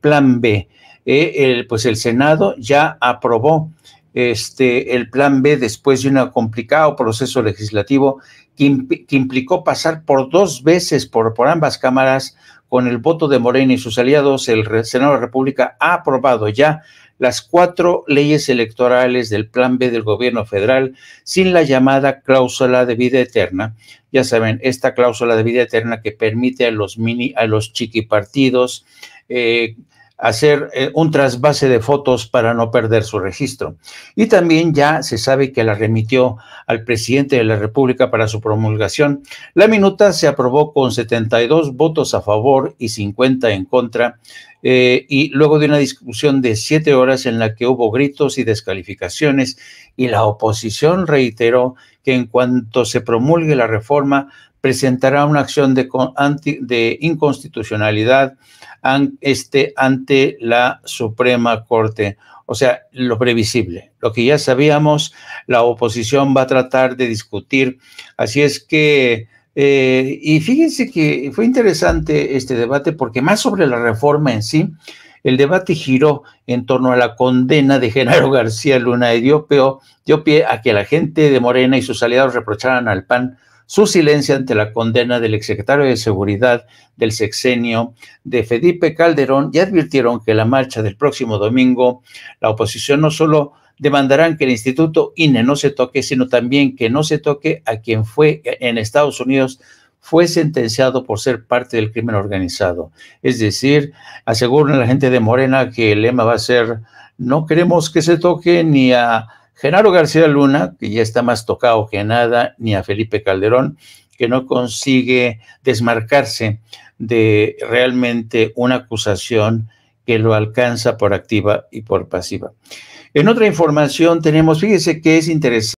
plan B. Eh, pues el Senado ya aprobó este, el plan B después de un complicado proceso legislativo que, implicó pasar por dos veces por, ambas cámaras con el voto de Morena y sus aliados. El Senado de la República ha aprobado ya las cuatro leyes electorales del plan B del gobierno federal sin la llamada cláusula de vida eterna. Ya saben, esta cláusula de vida eterna que permite a los mini, a los chiquipartidos, eh, hacer eh, un trasvase de fotos para no perder su registro. Y también ya se sabe que la remitió al presidente de la República para su promulgación. La minuta se aprobó con 72 votos a favor y 50 en contra, eh, y luego de una discusión de siete horas en la que hubo gritos y descalificaciones, y la oposición reiteró que en cuanto se promulgue la reforma presentará una acción de, de inconstitucionalidad este, ante la Suprema Corte. O sea, lo previsible, lo que ya sabíamos, la oposición va a tratar de discutir. Así es que, eh, y fíjense que fue interesante este debate porque más sobre la reforma en sí, el debate giró en torno a la condena de Genaro García Luna y dio, dio pie a que la gente de Morena y sus aliados reprocharan al PAN su silencio ante la condena del exsecretario de Seguridad del sexenio de Felipe Calderón y advirtieron que la marcha del próximo domingo, la oposición no solo demandarán que el Instituto INE no se toque, sino también que no se toque a quien fue en Estados Unidos fue sentenciado por ser parte del crimen organizado. Es decir, aseguran a la gente de Morena que el lema va a ser no queremos que se toque ni a Genaro García Luna, que ya está más tocado que nada, ni a Felipe Calderón, que no consigue desmarcarse de realmente una acusación que lo alcanza por activa y por pasiva. En otra información tenemos, fíjese que es interesante.